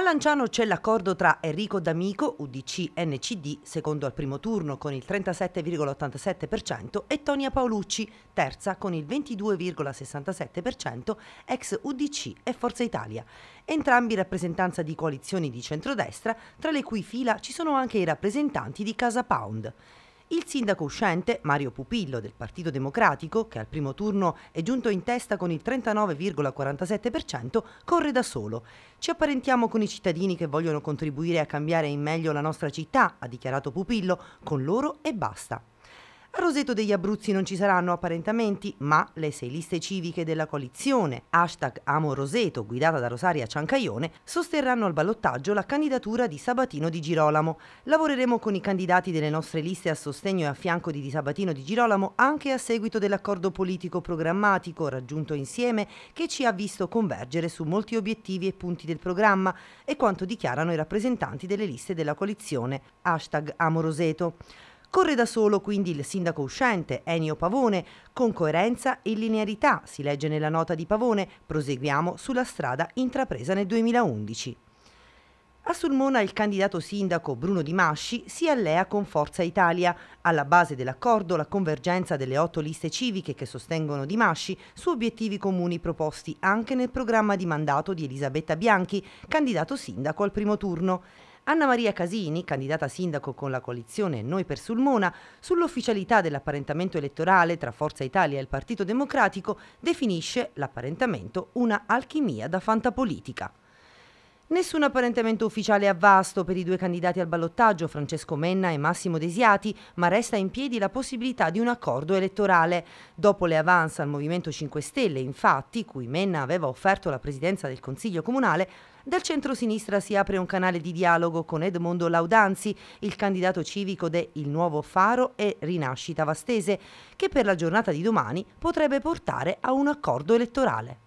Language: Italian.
A Lanciano c'è l'accordo tra Enrico D'Amico, UDC-NCD, secondo al primo turno con il 37,87% e Tonia Paolucci, terza con il 22,67%, ex UDC e Forza Italia. Entrambi rappresentanza di coalizioni di centrodestra, tra le cui fila ci sono anche i rappresentanti di Casa Pound. Il sindaco uscente, Mario Pupillo del Partito Democratico, che al primo turno è giunto in testa con il 39,47%, corre da solo. Ci apparentiamo con i cittadini che vogliono contribuire a cambiare in meglio la nostra città, ha dichiarato Pupillo, con loro e basta. A Roseto degli Abruzzi non ci saranno apparentamenti, ma le sei liste civiche della coalizione, hashtag Amo Roseto, guidata da Rosaria Ciancaione, sosterranno al ballottaggio la candidatura di Sabatino di Girolamo. Lavoreremo con i candidati delle nostre liste a sostegno e a fianco di, di Sabatino di Girolamo anche a seguito dell'accordo politico programmatico raggiunto insieme che ci ha visto convergere su molti obiettivi e punti del programma e quanto dichiarano i rappresentanti delle liste della coalizione, hashtag Amo Roseto. Corre da solo quindi il sindaco uscente Enio Pavone, con coerenza e linearità, si legge nella nota di Pavone, proseguiamo sulla strada intrapresa nel 2011. A Sulmona il candidato sindaco Bruno Di Masci si allea con Forza Italia. Alla base dell'accordo la convergenza delle otto liste civiche che sostengono Di Masci su obiettivi comuni proposti anche nel programma di mandato di Elisabetta Bianchi, candidato sindaco al primo turno. Anna Maria Casini, candidata a sindaco con la coalizione Noi per Sulmona, sull'ufficialità dell'apparentamento elettorale tra Forza Italia e il Partito Democratico, definisce l'apparentamento una alchimia da fantapolitica. Nessun apparentamento ufficiale a vasto per i due candidati al ballottaggio, Francesco Menna e Massimo Desiati, ma resta in piedi la possibilità di un accordo elettorale. Dopo le avance al Movimento 5 Stelle, infatti, cui Menna aveva offerto la presidenza del Consiglio Comunale, dal centro-sinistra si apre un canale di dialogo con Edmondo Laudanzi, il candidato civico de Il Nuovo Faro e Rinascita Vastese, che per la giornata di domani potrebbe portare a un accordo elettorale.